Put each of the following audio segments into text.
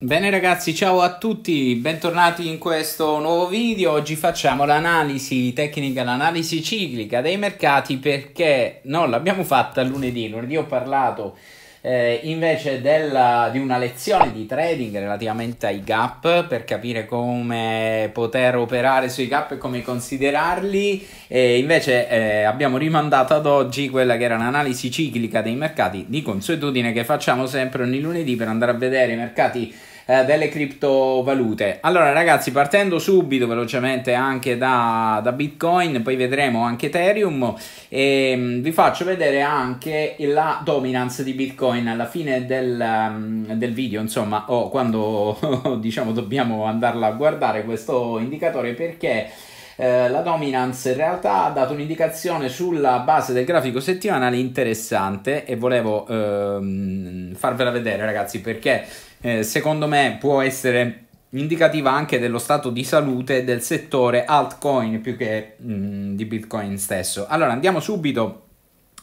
Bene ragazzi, ciao a tutti, bentornati in questo nuovo video. Oggi facciamo l'analisi tecnica, l'analisi ciclica dei mercati perché non l'abbiamo fatta lunedì. Lunedì ho parlato eh, invece della, di una lezione di trading relativamente ai gap per capire come poter operare sui gap e come considerarli e invece eh, abbiamo rimandato ad oggi quella che era un'analisi ciclica dei mercati di consuetudine che facciamo sempre ogni lunedì per andare a vedere i mercati eh, delle criptovalute. Allora ragazzi, partendo subito velocemente anche da, da Bitcoin, poi vedremo anche Ethereum e ehm, vi faccio vedere anche la dominance di Bitcoin alla fine del, mm, del video, insomma, o quando diciamo dobbiamo andarla a guardare questo indicatore perché eh, la dominance in realtà ha dato un'indicazione sulla base del grafico settimanale interessante e volevo ehm, farvela vedere ragazzi perché eh, secondo me può essere indicativa anche dello stato di salute del settore altcoin più che mh, mm, di Bitcoin stesso. Allora andiamo subito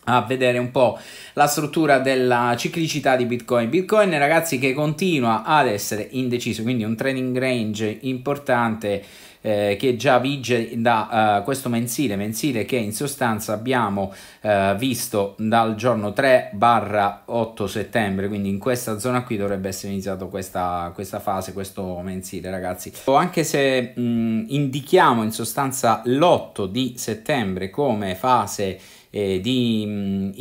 a vedere un po' la struttura della ciclicità di Bitcoin. Bitcoin, ragazzi, che continua ad essere indeciso, quindi un trading range importante eh, che già vige da eh, questo mensile, mensile che in sostanza abbiamo eh, visto dal giorno 3 barra 8 settembre, quindi in questa zona qui dovrebbe essere iniziato questa, questa fase, questo mensile ragazzi. Anche se mh, indichiamo in sostanza l'8 di settembre come fase eh, di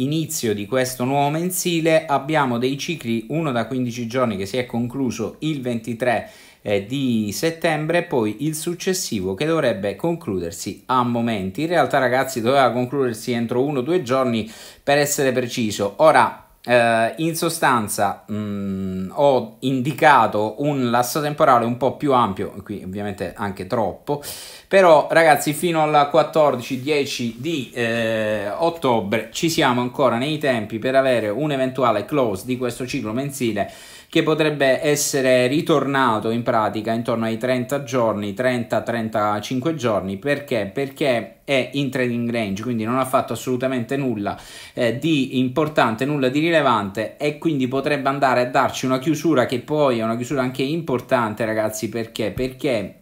inizio di questo nuovo mensile abbiamo dei cicli uno da 15 giorni che si è concluso il 23 eh, di settembre e poi il successivo che dovrebbe concludersi a momenti. In realtà ragazzi doveva concludersi entro uno o due giorni per essere preciso. Ora Uh, in sostanza mh, mm, ho indicato un lasso temporale un po' più ampio, qui ovviamente anche troppo, però ragazzi fino al 14-10 di eh, ottobre ci siamo ancora nei tempi per avere un eventuale close di questo ciclo mensile che potrebbe essere ritornato in pratica intorno ai 30 giorni, 30-35 giorni, perché? Perché è in trading range, quindi non ha fatto assolutamente nulla eh, di importante, nulla di rilevante e quindi potrebbe andare a darci una chiusura che poi è una chiusura anche importante ragazzi, perché? Perché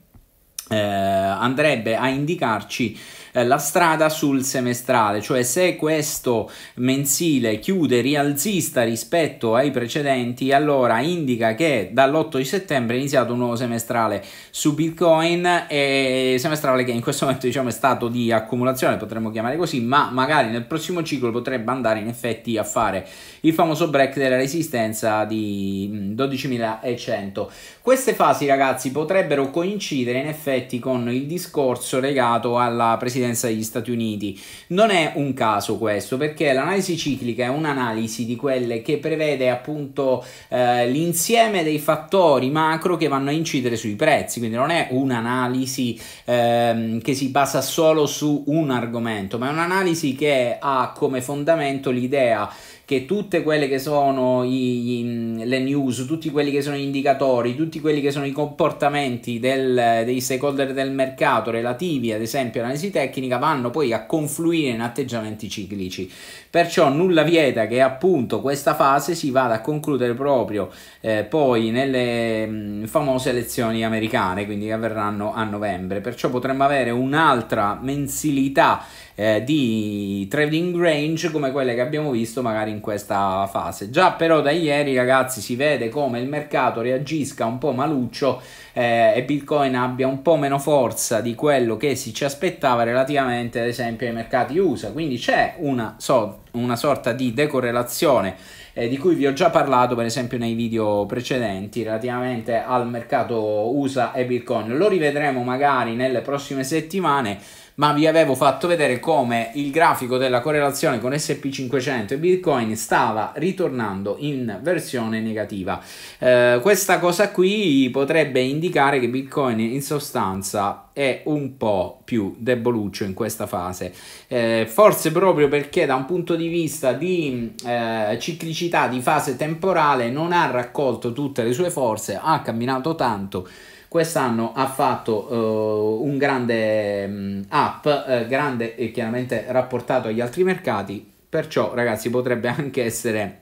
eh, andrebbe a indicarci eh, la strada sul semestrale, cioè se questo mensile chiude rialzista rispetto ai precedenti, allora indica che dall'8 di settembre è iniziato un nuovo semestrale su Bitcoin e semestrale che in questo momento diciamo è stato di accumulazione, potremmo chiamare così, ma magari nel prossimo ciclo potrebbe andare in effetti a fare il famoso break della resistenza di 12.100. Queste fasi ragazzi potrebbero coincidere in effetti con il discorso legato alla presidenza presidenza degli Stati Uniti. Non è un caso questo perché l'analisi ciclica è un'analisi di quelle che prevede appunto eh, l'insieme dei fattori macro che vanno a incidere sui prezzi, quindi non è un'analisi ehm, che si basa solo su un argomento, ma è un'analisi che ha come fondamento l'idea che tutte quelle che sono i, le news, tutti quelli che sono gli indicatori, tutti quelli che sono i comportamenti del, dei stakeholder del mercato relativi ad esempio all'analisi tecnica vanno poi a confluire in atteggiamenti ciclici. Perciò nulla vieta che appunto questa fase si vada a concludere proprio eh, poi nelle mh, mm, famose elezioni americane, quindi che avverranno a novembre. Perciò potremmo avere un'altra mensilità eh, di trading range come quelle che abbiamo visto magari in questa fase. Già però da ieri ragazzi si vede come il mercato reagisca un po' maluccio eh, e Bitcoin abbia un po' meno forza di quello che si ci aspettava relativamente ad esempio ai mercati USA. Quindi c'è una, so- una sorta di decorrelazione eh, di cui vi ho già parlato per esempio nei video precedenti relativamente al mercato USA e Bitcoin. Lo rivedremo magari nelle prossime settimane ma vi avevo fatto vedere come il grafico della correlazione con SP500 e Bitcoin stava ritornando in versione negativa. Eh, questa cosa qui potrebbe indicare che Bitcoin in sostanza è un po' più deboluccio in questa fase, eh, forse proprio perché da un punto di vista di eh, ciclicità di fase temporale non ha raccolto tutte le sue forze, ha camminato tanto quest'anno ha fatto uh, un grande um, mm, up, eh, grande e chiaramente rapportato agli altri mercati, perciò ragazzi potrebbe anche essere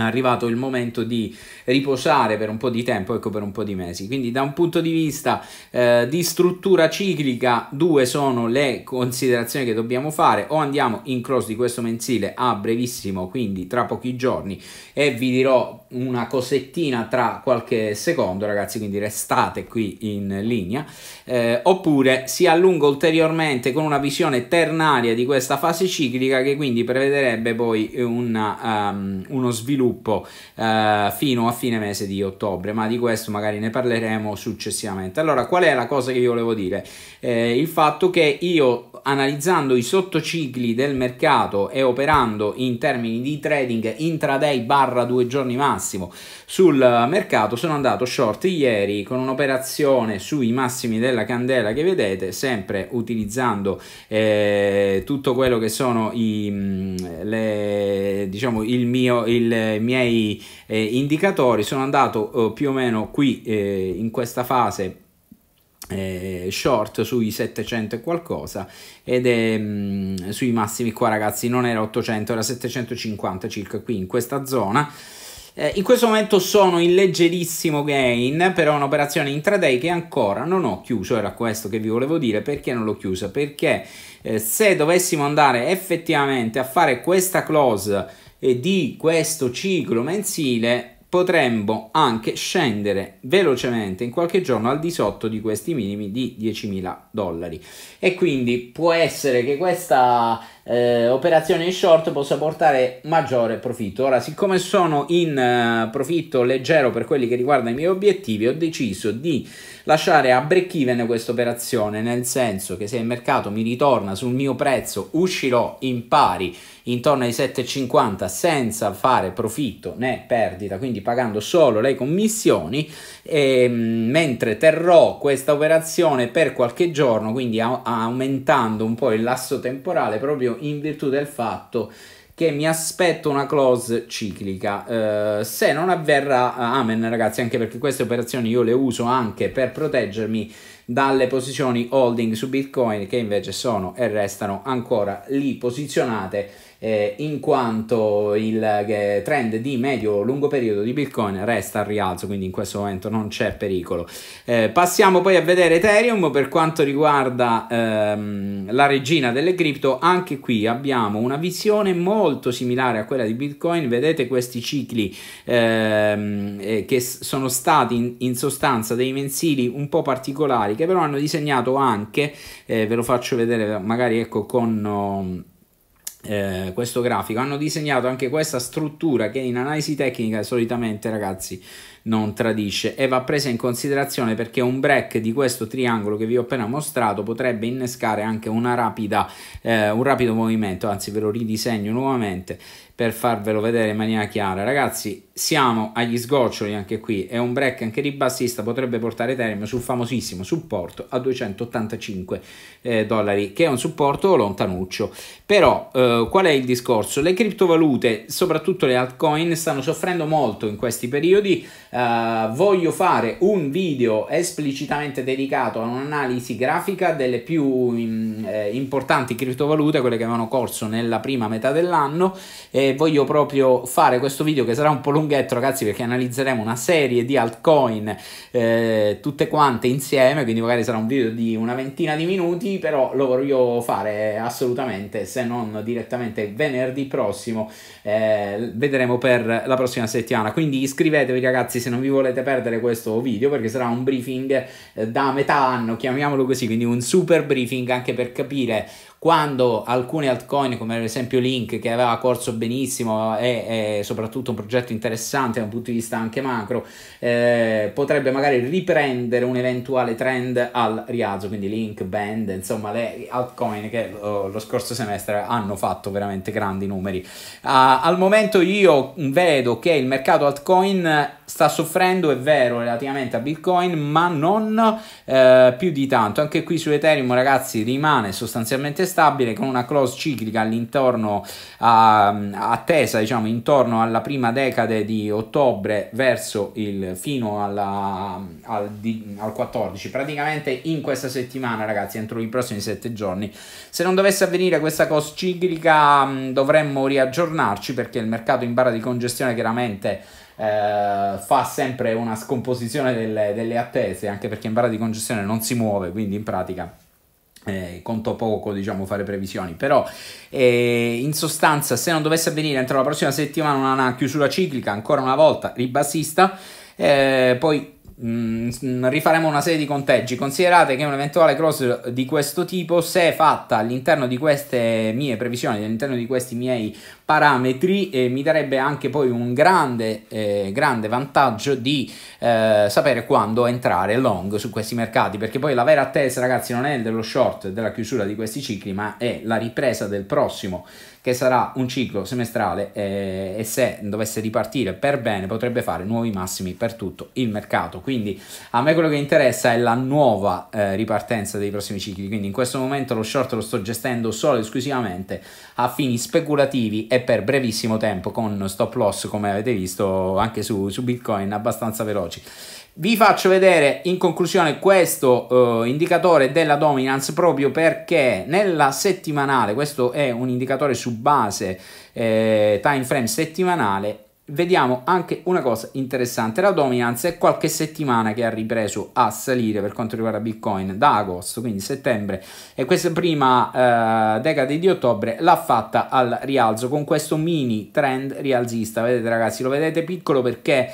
arrivato il momento di riposare per un po' di tempo, ecco per un po' di mesi. Quindi da un punto di vista eh, di struttura ciclica, due sono le considerazioni che dobbiamo fare. O andiamo in cross di questo mensile a brevissimo, quindi tra pochi giorni, e vi dirò una cosettina tra qualche secondo ragazzi quindi restate qui in linea eh, oppure si allunga ulteriormente con una visione ternaria di questa fase ciclica che quindi prevederebbe poi una, um, ehm, uno sviluppo uh, fino a fine mese di ottobre ma di questo magari ne parleremo successivamente allora qual è la cosa che io volevo dire eh, il fatto che io analizzando i sottocicli del mercato e operando in termini di trading intraday barra due giorni massimo sul mercato, sono andato short ieri con un'operazione sui massimi della candela che vedete, sempre utilizzando eh, tutto quello che sono i, mm, le, diciamo, il mio, il, miei eh, indicatori, sono andato eh, più o meno qui eh, in questa fase eh, short sui 700 e qualcosa ed è mh, mm, sui massimi qua ragazzi non era 800 era 750 circa qui in questa zona eh, in questo momento sono in leggerissimo gain però un'operazione intraday che ancora non ho chiuso era questo che vi volevo dire perché non l'ho chiusa perché eh, se dovessimo andare effettivamente a fare questa close eh, di questo ciclo mensile potremmo anche scendere velocemente in qualche giorno al di sotto di questi minimi di 10.000 dollari e quindi può essere che questa eh, operazione in short possa portare maggiore profitto ora siccome sono in eh, profitto leggero per quelli che riguardano i miei obiettivi ho deciso di lasciare a break even questa operazione, nel senso che se il mercato mi ritorna sul mio prezzo uscirò in pari intorno ai 7,50 senza fare profitto né perdita, quindi pagando solo le commissioni, e, ehm, mentre terrò questa operazione per qualche giorno, quindi a- aumentando un po' il lasso temporale proprio in virtù del fatto che che mi aspetto una close ciclica. Eh, se non avverrà, eh, amen ragazzi, anche perché queste operazioni io le uso anche per proteggermi dalle posizioni holding su Bitcoin che invece sono e restano ancora lì posizionate eh, in quanto il eh, trend di medio-lungo periodo di Bitcoin resta al rialzo, quindi in questo momento non c'è pericolo. Eh, passiamo poi a vedere Ethereum per quanto riguarda ehm, la regina delle cripto, anche qui abbiamo una visione molto similare a quella di Bitcoin, vedete questi cicli ehm, eh, che sono stati in, in, sostanza dei mensili un po' particolari che però hanno disegnato anche, eh, ve lo faccio vedere magari ecco con... Oh, eh, questo grafico hanno disegnato anche questa struttura che in analisi tecnica solitamente ragazzi non tradisce e va presa in considerazione perché un break di questo triangolo che vi ho appena mostrato potrebbe innescare anche una rapida, eh, un rapido movimento, anzi ve lo ridisegno nuovamente per farvelo vedere in maniera chiara. Ragazzi, siamo agli sgoccioli anche qui e un break anche ribassista potrebbe portare Ethereum sul famosissimo supporto a 285 eh, dollari, che è un supporto lontanuccio. Però eh, qual è il discorso? Le criptovalute, soprattutto le altcoin, stanno soffrendo molto in questi periodi. Eh, eh, voglio fare un video esplicitamente dedicato a un'analisi grafica delle più in, mm, eh, importanti criptovalute, quelle che avevano corso nella prima metà dell'anno e voglio proprio fare questo video che sarà un po' lunghetto ragazzi perché analizzeremo una serie di altcoin eh, tutte quante insieme, quindi magari sarà un video di una ventina di minuti, però lo voglio fare assolutamente se non direttamente venerdì prossimo, eh, vedremo per la prossima settimana, quindi iscrivetevi ragazzi se se non vi volete perdere questo video perché sarà un briefing eh, da metà anno, chiamiamolo così, quindi un super briefing anche per capire quando alcune altcoin come ad esempio Link che aveva corso benissimo e, soprattutto un progetto interessante da un punto di vista anche macro eh, potrebbe magari riprendere un eventuale trend al rialzo quindi Link, Band insomma le altcoin che oh, lo scorso semestre hanno fatto veramente grandi numeri uh, al momento io vedo che il mercato altcoin sta soffrendo, è vero, relativamente a Bitcoin, ma non eh, più di tanto. Anche qui su Ethereum, ragazzi, rimane sostanzialmente stabile con una close ciclica all'intorno a, attesa, diciamo, intorno alla prima decade di ottobre verso il fino alla, al, di, al 14. Praticamente in questa settimana, ragazzi, entro i prossimi sette giorni. Se non dovesse avvenire questa close ciclica, dovremmo riaggiornarci perché il mercato in barra di congestione chiaramente eh, fa sempre una scomposizione delle, delle attese, anche perché in barra di congestione non si muove, quindi in pratica eh, conto poco diciamo fare previsioni però eh, in sostanza se non dovesse avvenire entro la prossima settimana una chiusura ciclica ancora una volta ribassista eh, poi Mm, mm, rifaremo una serie di conteggi. Considerate che un eventuale cross di questo tipo, se fatta all'interno di queste mie previsioni, all'interno di questi miei parametri, eh, mi darebbe anche poi un grande, eh, grande vantaggio di eh, sapere quando entrare long su questi mercati. Perché poi la vera attesa, ragazzi, non è dello short, della chiusura di questi cicli, ma è la ripresa del prossimo che sarà un ciclo semestrale eh, e se dovesse ripartire per bene potrebbe fare nuovi massimi per tutto il mercato. Quindi a me quello che interessa è la nuova eh, ripartenza dei prossimi cicli, quindi in questo momento lo short lo sto gestendo solo e esclusivamente a fini speculativi e per brevissimo tempo con stop loss come avete visto anche su, su Bitcoin abbastanza veloci. Vi faccio vedere in conclusione questo eh, indicatore della dominance proprio perché nella settimanale, questo è un indicatore su base eh, time frame settimanale, vediamo anche una cosa interessante, la dominance è qualche settimana che ha ripreso a salire per quanto riguarda Bitcoin da agosto, quindi settembre e questa prima eh, decade di ottobre l'ha fatta al rialzo con questo mini trend rialzista, vedete ragazzi lo vedete piccolo perché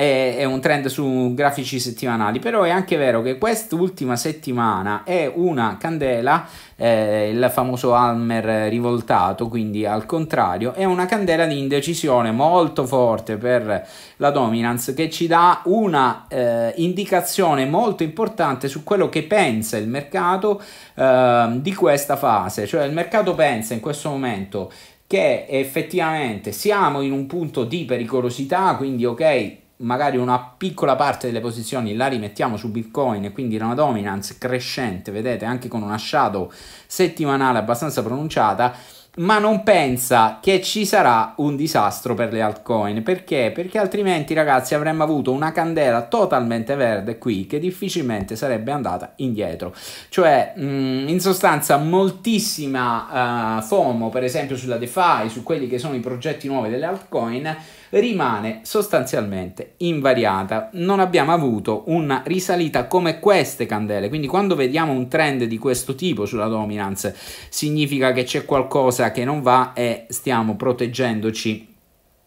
è, un trend su grafici settimanali, però è anche vero che quest'ultima settimana è una candela, eh, il famoso Almer rivoltato, quindi al contrario, è una candela di indecisione molto forte per la dominance che ci dà una eh, indicazione molto importante su quello che pensa il mercato eh, di questa fase, cioè il mercato pensa in questo momento che effettivamente siamo in un punto di pericolosità, quindi ok, magari una piccola parte delle posizioni la rimettiamo su Bitcoin e quindi una dominance crescente, vedete, anche con una shadow settimanale abbastanza pronunciata, ma non pensa che ci sarà un disastro per le altcoin. Perché? Perché altrimenti, ragazzi, avremmo avuto una candela totalmente verde qui che difficilmente sarebbe andata indietro. Cioè, mh, mm, in sostanza, moltissima uh, FOMO, per esempio, sulla DeFi, su quelli che sono i progetti nuovi delle altcoin rimane sostanzialmente invariata. Non abbiamo avuto una risalita come queste candele, quindi quando vediamo un trend di questo tipo sulla dominance significa che c'è qualcosa che non va e stiamo proteggendoci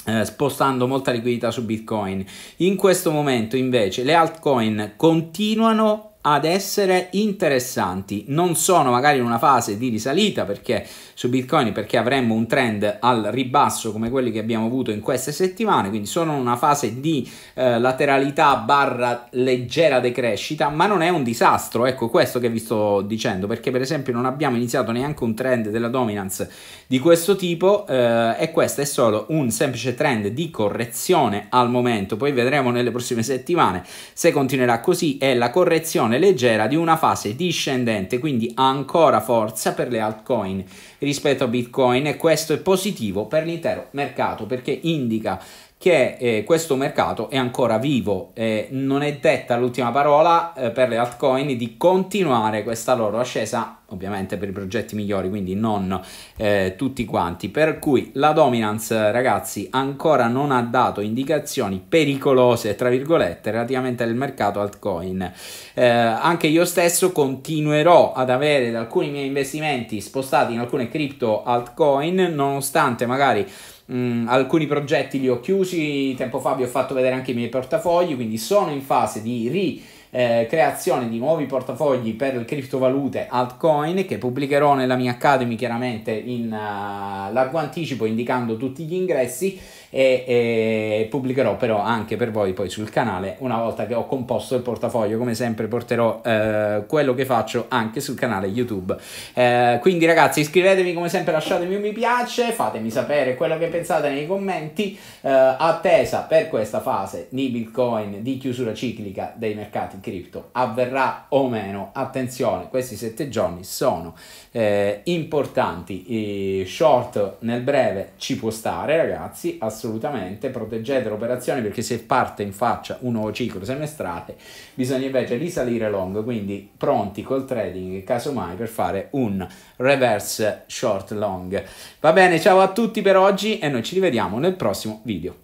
eh, spostando molta liquidità su bitcoin in questo momento invece le altcoin continuano ad essere interessanti. Non sono magari in una fase di risalita perché su Bitcoin perché avremmo un trend al ribasso come quelli che abbiamo avuto in queste settimane, quindi sono in una fase di eh, lateralità barra leggera decrescita, ma non è un disastro, ecco questo che vi sto dicendo, perché per esempio non abbiamo iniziato neanche un trend della dominance di questo tipo eh, e questo è solo un semplice trend di correzione al momento, poi vedremo nelle prossime settimane se continuerà così e la correzione correzione leggera di una fase discendente, quindi ancora forza per le altcoin rispetto a Bitcoin e questo è positivo per l'intero mercato perché indica che eh, questo mercato è ancora vivo e eh, non è detta l'ultima parola eh, per le altcoin di continuare questa loro ascesa ovviamente per i progetti migliori, quindi non eh, tutti quanti. Per cui la dominance, ragazzi, ancora non ha dato indicazioni pericolose, tra virgolette, relativamente al mercato altcoin. Eh, anche io stesso continuerò ad avere alcuni miei investimenti spostati in alcune cripto altcoin, nonostante magari Mm, alcuni progetti li ho chiusi, tempo fa vi ho fatto vedere anche i miei portafogli, quindi sono in fase di ri eh, creazione di nuovi portafogli per criptovalute altcoin che pubblicherò nella mia Academy chiaramente in uh, largo anticipo indicando tutti gli ingressi e, e pubblicherò però anche per voi poi sul canale una volta che ho composto il portafoglio come sempre porterò eh, quello che faccio anche sul canale YouTube eh, quindi ragazzi iscrivetevi come sempre lasciatemi un mi piace fatemi sapere quello che pensate nei commenti eh, attesa per questa fase di Bitcoin di chiusura ciclica dei mercati cripto avverrà o meno attenzione questi sette giorni sono eh, importanti short nel breve ci può stare ragazzi assolutamente assolutamente, proteggete l'operazione perché se parte in faccia un nuovo ciclo semestrale bisogna invece risalire long, quindi pronti col trading casomai per fare un reverse short long. Va bene, ciao a tutti per oggi e noi ci rivediamo nel prossimo video.